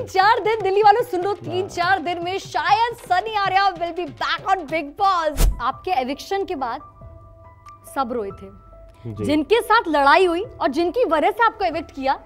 तीन चार दिन दिल्ली वालों सुन लो तीन हाँ। चार दिन में शायद Sunny Arya will be back on Bigg Boss आपके एविक्शन के बाद सब रोए थे जिनके साथ लड़ाई हुई और जिनकी वजह से आपको एविक्ट किया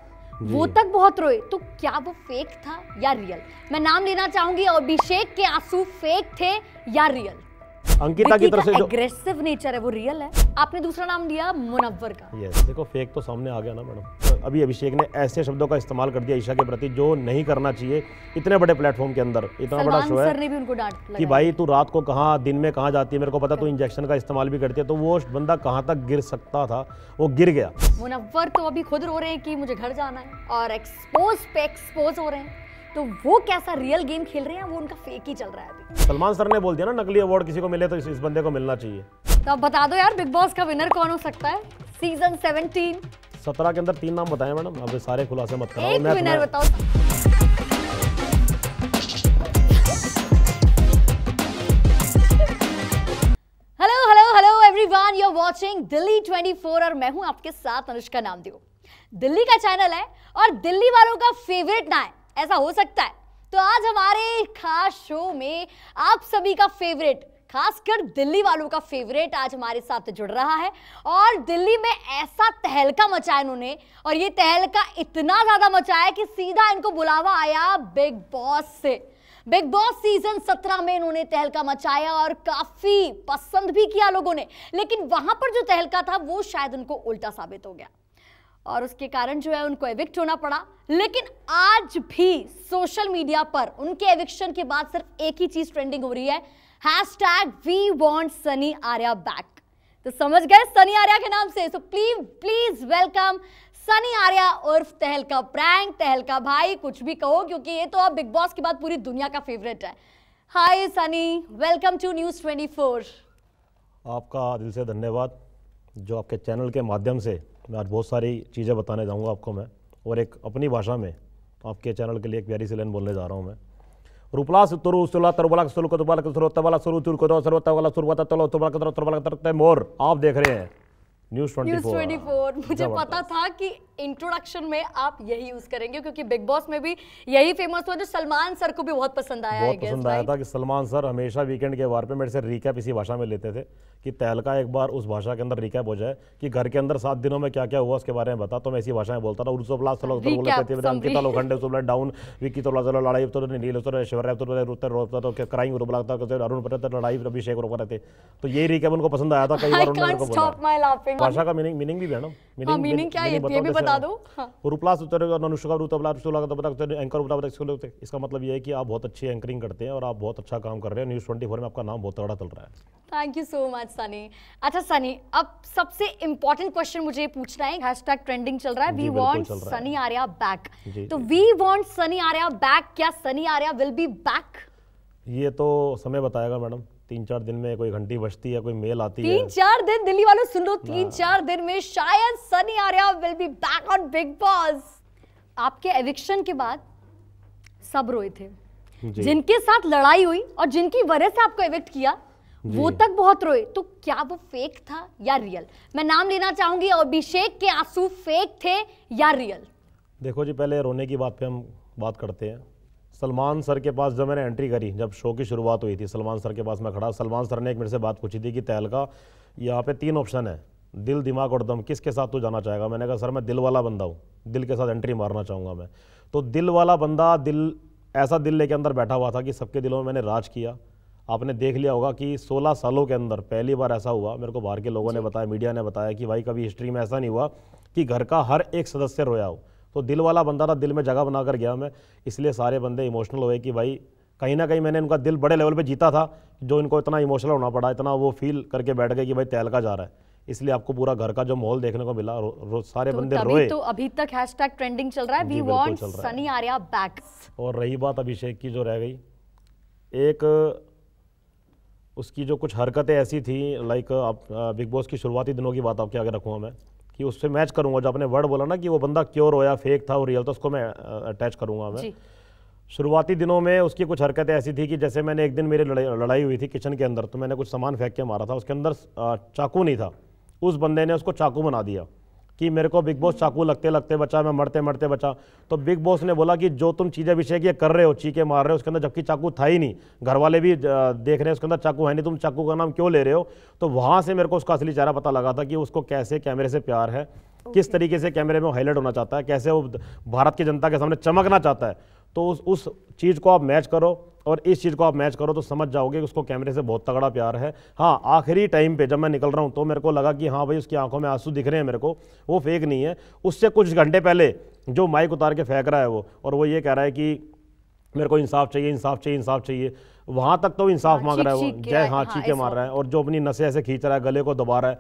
वो तक बहुत रोए तो क्या वो फेक था या रियल मैं नाम लेना चाहूंगी अभिषेक के आंसू फेक थे या रियल अंकिता की तरफ से जो एग्रेसिव नेचर है वो रियल है आपने दूसरा नाम लिया मुनव्वर का यस देखो फेक तो सामने आ गया ना मैडम अभी अभिषेक ने ऐसे शब्दों का इस्तेमाल कर दिया ईशा के प्रति जो नहीं करना चाहिए इतने बड़े प्लेटफॉर्म के अंदर इतना बड़ा शो है कि भाई तू रात को कहाँ दिन में कहाँ जाती है मेरे को पता तू इंजेक्शन का इस्तेमाल भी करती है तो वो बंदा कहाँ तक गिर सकता था वो गिर गया मुनवर तो अभी खुद रो रहे हैं कि मुझे घर जाना है और एक्सपोज पे एक्सपोज हो रहे हैं तो वो कैसा रियल गेम खेल रहे हैं वो उनका फेक ही चल रहा है अभी सलमान सर ने बोल दिया ना नकली अवार्ड किसी को मिले तो इस, इस बंदे को मिलना चाहिए तो आप बता दो यार बिग बॉस का विनर कौन हो सकता है सीजन 17 सत्रह के अंदर तीन नाम बताए मैडम अब सारे खुलासे मत कराओ मैं विनर बताओ hello hello hello everyone you are watching Delhi 24 और मैं हूं आपके साथ अनुष्का नामदेव दिल्ली का चैनल है और दिल्ली वालों का फेवरेट ना है ऐसा हो सकता है तो आज हमारे खास शो में आप सभी का फेवरेट खासकर दिल्ली वालों का फेवरेट आज हमारे साथ जुड़ रहा है और दिल्ली में ऐसा तहलका मचाया इन्होंने और ये तहलका इतना ज़्यादा मचाया कि सीधा इनको बुलावा आया बिग बॉस से बिग बॉस सीजन 17 में इन्होंने तहलका मचाया और काफी पसंद भी किया लोगों ने लेकिन वहां पर जो तहलका था वो शायद उनको उल्टा साबित हो गया और उसके कारण जो है उनको एविक्ट होना पड़ा लेकिन आज भी सोशल मीडिया पर उनके एविक्शन के बाद सिर्फ एक ही चीज ट्रेंडिंग हो रही है hashtag we want Sunny Arya back तो समझ गए सनी आर्या के नाम से so please please welcome Sunny Arya उर्फ तहलका प्रैंक तहलका भाई कुछ भी कहो क्योंकि ये तो अब बिग बॉस के बाद पूरी दुनिया का फेवरेट है hi Sunny welcome to news 24 आपका दिल से धन्यवाद जो आपके चैनल के माध्यम से मैं आज बहुत सारी चीज़ें बताने जाऊंगा आपको मैं और एक अपनी भाषा में आपके चैनल के लिए एक प्यारी सिलेन बोलने जा रहा हूँ मैं रूपला सुतुरु सुला तरबला सुलक तबला सुरु तबला सुरु तुरु को दो सुरु तलो तबला कतर तबला कतर मोर आप देख रहे हैं न्यूज ट्वेंटी फोर मुझे पता था कि इंट्रोडक्शन में आप यही यूज करेंगे क्योंकि बिग बॉस में भी यही फेमस हुआ जो सलमान सर को भी बहुत पसंद आया बहुत पसंद आया था कि सलमान सर हमेशा वीकेंड के बार पे मेरे से रिकैप इसी भाषा में लेते थे कि तहलका एक बार उस भाषा के अंदर रिकैप हो जाए कि घर के अंदर सात दिनों में क्या क्या हुआ उसके बारे में बता तो मैं इसी भाषा में बोलता था उर्सो प्लास तो लोग बोलते थे अंकिता लोखंड उसको बोला डाउन विकी तो लाजा तो तो लड़ाई तो नील तो शिवराय तो रोते रोता तो क्राइंग रो बोला अरुण पर लड़ाई अभिषेक रोक रहे थे तो यही रिकैप उनको पसंद आया था कई बार उन्होंने भाषा का मीनिंग मीनिंग भी मैडम मीनिंग हाँ, मीनिंग क्या है ये भी बता दो हाँ। रूपलास उतर अनुष्का एंकर होते तो इसका मतलब ये है कि आप बहुत अच्छी एंकरिंग करते हैं और आप बहुत अच्छा काम कर रहे हैं न्यूज़ ट्वेंटी फोर में आपका नाम बहुत तगड़ा चल रहा है thank you so much Sunny अच्छा सनी अब सबसे इंपॉर्टेंट क्वेश्चन मुझे पूछना है हैशटैग ट्रेंडिंग चल रहा है we want Sunny Arya back तो we want Sunny Arya back क्या Sunny Arya will be back ये तो समय बताएगा मैडम तीन चार दिन में कोई घंटी बजती है कोई मेल आती तीन है तीन चार दिन दिल्ली वालों सुन लो हाँ। तीन चार दिन में शायद Sunny Arya will be back on Bigg Boss आपके एविक्शन के बाद सब रोए थे जिनके साथ लड़ाई हुई और जिनकी वजह से आपको एविक्ट किया वो तक बहुत रोए तो क्या वो फेक था या रियल मैं नाम लेना चाहूंगी अभिषेक के आंसू फेक थे या रियल देखो जी पहले रोने की बात पे हम बात करते हैं सलमान सर के पास जब मैंने एंट्री करी जब शो की शुरुआत हुई थी सलमान सर के पास मैं खड़ा सलमान सर ने एक मेरे से बात पूछी थी कि तहलका यहाँ पे तीन ऑप्शन है दिल दिमाग और दम किसके साथ तू जाना चाहेगा मैंने कहा सर मैं दिल वाला बंदा हूँ दिल के साथ एंट्री मारना चाहूँगा मैं तो दिल वाला बंदा दिल ऐसा दिल लेके अंदर बैठा हुआ था कि सबके दिलों में मैंने राज किया आपने देख लिया होगा कि 16 सालों के अंदर पहली बार ऐसा हुआ मेरे को बाहर के लोगों ने बताया मीडिया ने बताया कि भाई कभी हिस्ट्री में ऐसा नहीं हुआ कि घर का हर एक सदस्य रोया हो तो दिल वाला बंदा था दिल में जगह बना कर गया मैं इसलिए सारे बंदे इमोशनल हुए कि भाई कहीं ना कहीं मैंने उनका दिल बड़े लेवल पे जीता था जो इनको इतना इमोशनल होना पड़ा इतना वो फील करके बैठ गए कि भाई तैलका जा रहा है इसलिए आपको पूरा घर का जो माहौल देखने को मिला रो, रो, सारे तो बंदे रोए तो अभी तक हैशटैग ट्रेंडिंग चल रहा है we want Sunny Arya back और रही बात अभिषेक की जो रह गई एक उसकी जो कुछ हरकतें ऐसी थी लाइक आप बिग बॉस की शुरुआती दिनों की बात आपके आगे रखूँगा मैं कि उससे मैच करूंगा जो आपने वर्ड बोला ना कि वो बंदा क्योर होया फेक था और रियल था उसको मैं अटैच करूंगा मैं शुरुआती दिनों में उसकी कुछ हरकतें ऐसी थी कि जैसे मैंने एक दिन मेरी लड़ाई लड़ाई हुई थी किचन के अंदर तो मैंने कुछ सामान फेंक के मारा था उसके अंदर चाकू नहीं था उस बंदे ने उसको चाकू बना दिया कि मेरे को बिग बॉस चाकू लगते लगते बचा मैं मरते मरते बचा तो बिग बॉस ने बोला कि जो तुम चीज़ें विषय की कर रहे हो चीके मार रहे हो उसके अंदर जबकि चाकू था ही नहीं घर वाले भी देख रहे हैं उसके अंदर चाकू है नहीं तुम चाकू का नाम क्यों ले रहे हो तो वहाँ से मेरे को उसका असली चेहरा पता लगा था कि उसको कैसे कैमरे से प्यार है किस तरीके से कैमरे में हाईलाइट होना चाहता है कैसे वो भारत की जनता के सामने चमकना चाहता है तो उस उस चीज़ को आप मैच करो और इस चीज़ को आप मैच करो तो समझ जाओगे कि उसको कैमरे से बहुत तगड़ा प्यार है हाँ आखिरी टाइम पे जब मैं निकल रहा हूँ तो मेरे को लगा कि हाँ भाई उसकी आंखों में आंसू दिख रहे हैं मेरे को वो फेक नहीं है उससे कुछ घंटे पहले जो माइक उतार के फेंक रहा है वो और वो ये कह रहा है कि मेरे को इंसाफ चाहिए इंसाफ चाहिए इंसाफ चाहिए वहाँ तक तो इंसाफ हाँ, मांग रहा है वो जय हाँ, हाँ चीखे मार रहा है और जो अपनी नशे ऐसे खींच रहा है गले को दबा रहा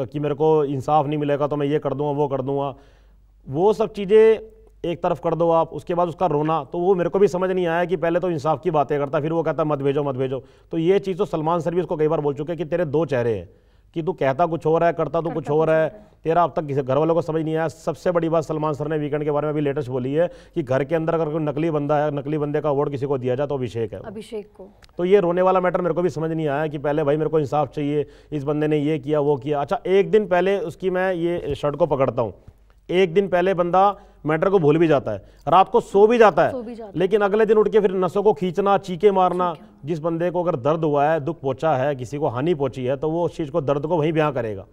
है कि मेरे को इंसाफ नहीं मिलेगा तो मैं ये कर दूँगा वो कर दूँगा वो सब चीज़ें एक तरफ कर दो आप उसके बाद उसका रोना तो वो मेरे को भी समझ नहीं आया कि पहले तो इंसाफ की बातें करता फिर वो कहता मत भेजो मत भेजो तो ये चीज़ तो सलमान सर भी उसको कई बार बोल चुके हैं कि तेरे दो चेहरे हैं कि तू कहता कुछ हो रहा है करता तू कुछ हो रहा है तेरा अब तक किसी घर वालों को समझ नहीं आया सबसे बड़ी बात सलमान सर ने वीकेंड के बारे में अभी लेटेस्ट बोली है कि घर के अंदर अगर कोई नकली बंदा है नकली बंदे का अवार्ड किसी को दिया जाए तो अभिषेक है अभिषेक को तो ये रोने वाला मैटर मेरे को भी समझ नहीं आया कि पहले भाई मेरे को इंसाफ चाहिए इस बंदे ने ये किया वो किया अच्छा एक दिन पहले उसकी मैं ये शर्ट को पकड़ता हूँ एक दिन पहले बंदा मैटर को भूल भी जाता है रात को सो भी जाता है भी जाता लेकिन अगले दिन उठ के फिर नसों को खींचना चीके मारना जिस बंदे को अगर दर्द हुआ है दुख पहुंचा है किसी को हानि पहुंची है तो वो उस चीज़ को दर्द को वहीं ब्याह करेगा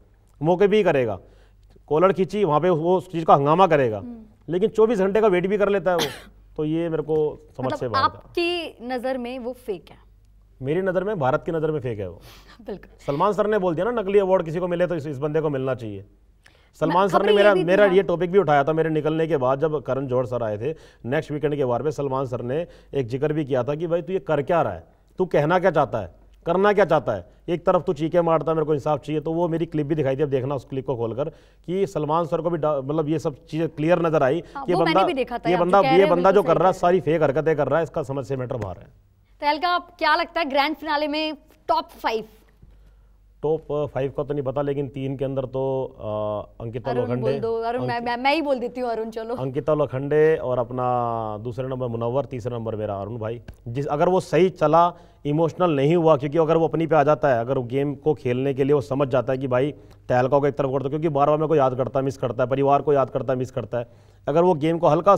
मौके भी करेगा कोलर खींची वहाँ पे वो उस चीज़ का हंगामा करेगा हम्म। लेकिन चौबीस घंटे का वेट भी कर लेता है वो तो ये मेरे को समझ मतलब से आपकी नज़र में वो फेक है मेरी नज़र में भारत की नज़र में फेक है वो बिल्कुल सलमान सर ने बोल दिया ना नकली अवार्ड किसी को मिले तो इस बंदे को मिलना चाहिए सलमान सर ने मेरा मेरा ये टॉपिक भी उठाया था मेरे निकलने के बाद जब करण जौहर सर आए थे नेक्स्ट वीकेंड के बारे में सलमान सर ने एक जिक्र भी किया था कि भाई तू ये कर क्या रहा है तू कहना क्या चाहता है करना क्या चाहता है एक तरफ तू चीखे मारता है मेरे को इंसाफ चाहिए तो वो मेरी क्लिप भी दिखाई दी अब देखना उस क्लिप को खोलकर कि सलमान सर को भी मतलब ये सब चीजें क्लियर नजर आई हाँ, कि बंदा ये बंदा ये बंदा जो कर रहा है सारी फेक हरकतें कर रहा है इसका समझ से मैटर बाहर है तहलका आप क्या लगता है ग्रैंड फिनाले में top five top five uh, का तो नहीं पता लेकिन तीन के अंदर तो uh, अंकिता लोखंडे मैं, मैं, ही बोल देती हूँ अरुण चलो अंकिता लोखंडे और अपना दूसरे नंबर मुनवर तीसरे नंबर मेरा अरुण भाई जिस अगर वो सही चला इमोशनल नहीं हुआ क्योंकि अगर वो अपनी पे आ जाता है अगर वो गेम को खेलने के लिए वो समझ जाता है कि भाई तहलका को एक तरफ कर दो क्योंकि बार बार मेरे को याद करता है मिस करता है परिवार को याद करता है मिस करता है अगर वो गेम को हल्का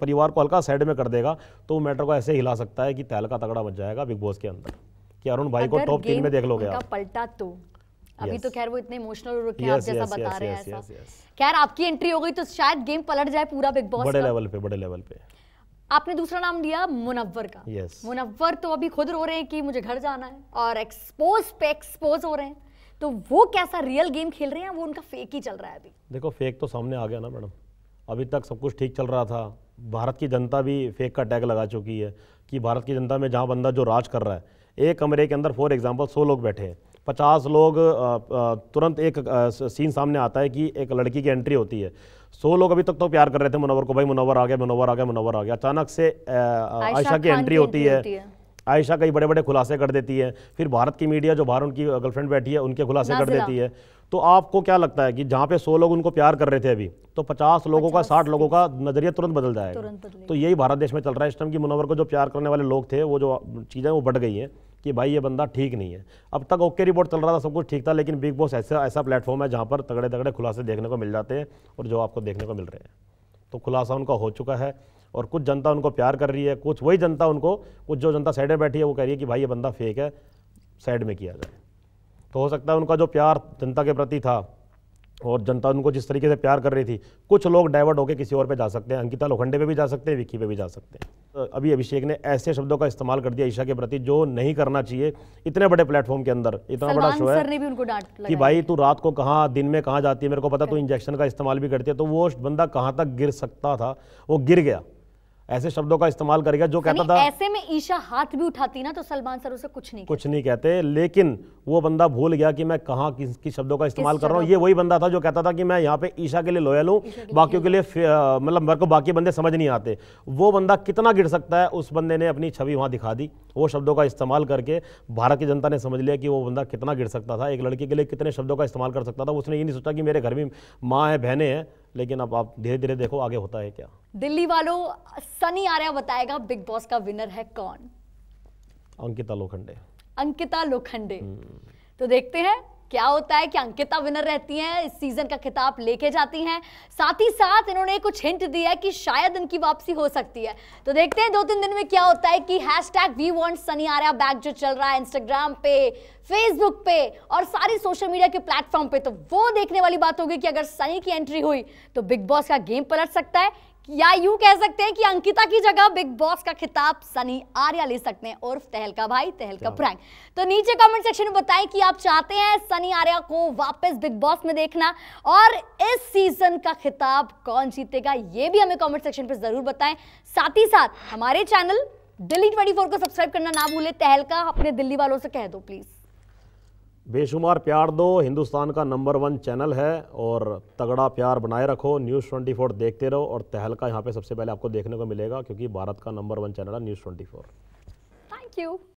परिवार को हल्का साइड में कर देगा तो वो मैटर को ऐसे हिला सकता है कि तहलका तगड़ा बच जाएगा बिग बॉस के अंदर कि अरुण भाई को टॉप तीन में देख लोगे आप पलटा तो अभी तो खैर वो इतने इमोशनल हो रखे yes, आप जैसा बता रहे हैं ऐसा खैर आपकी एंट्री हो गई तो शायद गेम पलट जाए पूरा बिग बॉस बड़े लेवल पे बड़े लेवल पे आपने दूसरा नाम लिया मुनव्वर का yes. मुनव्वर तो अभी खुद रो रहे हैं कि मुझे घर जाना है और एक्सपोज पे एक्सपोज हो रहे हैं तो वो कैसा रियल गेम खेल रहे हैं वो उनका फेक ही चल रहा है अभी देखो फेक तो सामने आ गया ना मैडम अभी तक सब कुछ ठीक चल रहा था भारत की जनता भी फेक का टैग लगा चुकी है कि भारत की जनता में जहाँ बंदा जो राज कर रहा है एक कमरे के अंदर फॉर एग्जाम्पल सौ लोग बैठे हैं पचास लोग तुरंत एक सीन सामने आता है कि एक लड़की की एंट्री होती है सौ लोग अभी तक तो प्यार कर रहे थे मनोवर को भाई मनोवर आ गया मनोवर आ गया मनोवर आ गया अचानक से आयशा की एंट्री होती है आयशा कई बड़े बड़े खुलासे कर देती है फिर भारत की मीडिया जो बाहर उनकी गर्लफ्रेंड बैठी है उनके खुलासे कर देती है तो आपको क्या लगता है कि जहाँ पे सौ लोग उनको प्यार कर रहे थे अभी तो पचास लोगों का साठ लोगों का नजरिया तुरंत बदल जाएगा तो यही भारत देश में चल रहा है इस टाइम की मुनवर को जो प्यार करने वाले लोग थे वो जो चीज़ें वो बढ़ गई हैं कि भाई ये बंदा ठीक नहीं है अब तक ओके रिपोर्ट चल रहा था सब कुछ ठीक था लेकिन बिग बॉस ऐसा ऐसा प्लेटफॉर्म है जहाँ पर तगड़े तगड़े खुलासे देखने को मिल जाते हैं और जो आपको देखने को मिल रहे हैं तो खुलासा उनका हो चुका है और कुछ जनता उनको प्यार कर रही है कुछ वही जनता उनको कुछ जो जनता साइड में बैठी है वो कह रही है कि भाई ये बंदा फेक है साइड में किया जाए तो हो सकता है उनका जो प्यार जनता के प्रति था और जनता उनको जिस तरीके से प्यार कर रही थी कुछ लोग डाइवर्ट होकर किसी और पे जा सकते हैं अंकिता लोखंडे पे भी जा सकते हैं विक्की पे भी जा सकते हैं तो अभी अभिषेक ने ऐसे शब्दों का इस्तेमाल कर दिया ईशा के प्रति जो नहीं करना चाहिए इतने बड़े प्लेटफॉर्म के अंदर इतना बड़ा शो है कि भाई तू रात को कहाँ दिन में कहाँ जाती है मेरे को पता तू इंजेक्शन का इस्तेमाल भी करती है तो वो बंदा कहाँ तक गिर सकता था वो गिर गया ऐसे शब्दों का इस्तेमाल करेगा जो कहता था ऐसे में ईशा हाथ भी उठाती ना तो सलमान सर उसे कुछ नहीं कुछ नहीं कहते लेकिन वो बंदा भूल गया कि मैं कहाँ किस किस शब्दों का इस्तेमाल कर रहा हूँ ये वही बंदा था जो कहता था कि मैं यहाँ पे ईशा के लिए लॉयल हूँ बाकियों के लिए मतलब मेरे को बाकी बंदे समझ नहीं आते वो बंदा कितना गिर सकता है उस बंदे ने अपनी छवि वहाँ दिखा दी वो शब्दों का इस्तेमाल करके भारत की जनता ने समझ लिया कि वो बंदा कितना गिर सकता था एक लड़की के लिए कितने शब्दों का इस्तेमाल कर सकता था उसने ये नहीं सोचा कि मेरे घर में माँ है बहने हैं लेकिन अब आप धीरे धीरे देखो आगे होता है क्या दिल्ली वालों सनी आर्या बताएगा बिग बॉस का विनर है कौन अंकिता लोखंडे अंकिता लोखंडे हम्म। तो देखते हैं क्या होता है कि अंकिता विनर रहती हैं इस सीजन का खिताब लेके जाती हैं साथ ही साथ इन्होंने कुछ हिंट दिया कि शायद इनकी वापसी हो सकती है तो देखते हैं दो तीन दिन में क्या होता है कि hashtag we want Sunny Arya back जो चल रहा है इंस्टाग्राम पे फेसबुक पे और सारे सोशल मीडिया के प्लेटफॉर्म पे तो वो देखने वाली बात होगी कि अगर सनी की एंट्री हुई तो बिग बॉस का गेम पलट सकता है या यूं कह सकते हैं कि अंकिता की जगह बिग बॉस का खिताब सनी आर्या ले सकते हैं उर्फ तहलका भाई तहलका प्रैंक तो नीचे कमेंट सेक्शन में बताएं कि आप चाहते हैं सनी आर्या को वापस बिग बॉस में देखना और इस सीजन का खिताब कौन जीतेगा ये भी हमें कमेंट सेक्शन पर जरूर बताएं साथ ही साथ हमारे चैनल दिल्ली ट्वेंटी को सब्सक्राइब करना ना भूले तहलका अपने दिल्ली वालों से कह दो प्लीज बेशुमार प्यार दो हिंदुस्तान का नंबर वन चैनल है और तगड़ा प्यार बनाए रखो न्यूज़ ट्वेंटी फोर देखते रहो और तहलका यहाँ पे सबसे पहले आपको देखने को मिलेगा क्योंकि भारत का नंबर वन चैनल है news twenty four thank you